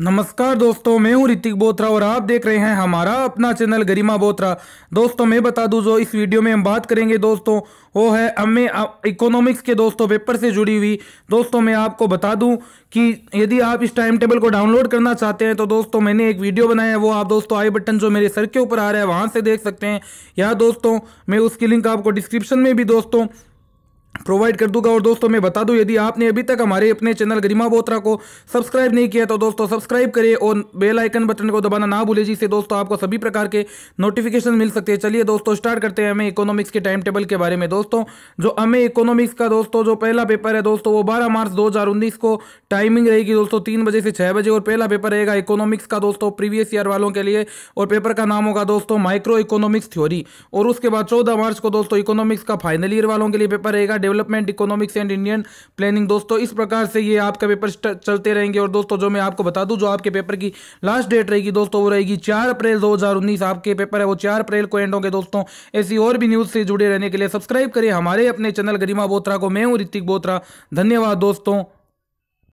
नमस्कार दोस्तों मैं हूं ऋतिक बोत्रा और आप देख रहे हैं हमारा अपना चैनल गरिमा बोत्रा दोस्तों मैं बता दूं जो इस वीडियो में हम बात करेंगे दोस्तों वो है अमे इकोनॉमिक्स के दोस्तों पेपर से जुड़ी हुई दोस्तों मैं आपको बता दूं कि यदि आप इस टाइम टेबल को डाउनलोड करना चाहते हैं तो दोस्तों मैंने एक वीडियो बनाया है वो आप दोस्तों आई बटन जो मेरे सर के ऊपर आ रहा है वहाँ से देख सकते हैं या दोस्तों मैं उसकी लिंक आपको डिस्क्रिप्शन में भी दोस्तों प्रोवाइड कर दूंगा और दोस्तों मैं बता दूं यदि आपने अभी तक हमारे अपने चैनल गरिमा बोत्रा को सब्सक्राइब नहीं किया तो दोस्तों सब्सक्राइब करें और बेल आइकन बटन को दबाना ना भूलें जिससे दोस्तों आपको सभी प्रकार के नोटिफिकेशन मिल सकते हैं चलिए दोस्तों स्टार्ट करते हैं हमें इकोनॉमिक्स के टाइम टेबल के बारे में दोस्तों जो हमें इकोनॉमिक्स का दोस्तों जो पहला पेपर है दोस्तों वो बारह मार्च दो को टाइमिंग रहेगी दोस्तों तीन बजे से छः बजे और पहला पेपर रहेगा इकोनॉमिक्स का दोस्तों प्रीवियस ईयर वालों के लिए और पेपर का नाम होगा दोस्तों माइक्रो इकोनॉमिक्स थ्योरी और उसके बाद चौदह मार्च को दोस्तों इकोनॉमिक्स का फाइनल ईयर वालों के लिए पेपर रहेगा development economics and Indian planning दोस्तों इस प्रकार से ये आपका पेपर चलते रहेंगे और दोस्तों जो मैं आपको बता दूं जो आपके पेपर की लास्ट डेट रहेगी दोस्तों वो रहेगी चार अप्रैल दो आपके पेपर है वो चार अप्रैल को एंड होंगे दोस्तों ऐसी और भी न्यूज़ से जुड़े रहने के लिए सब्सक्राइब करें हमारे अपने चैनल गरिमा बोत्रा को मैं हूँ ऋतिक बोत्रा धन्यवाद दोस्तों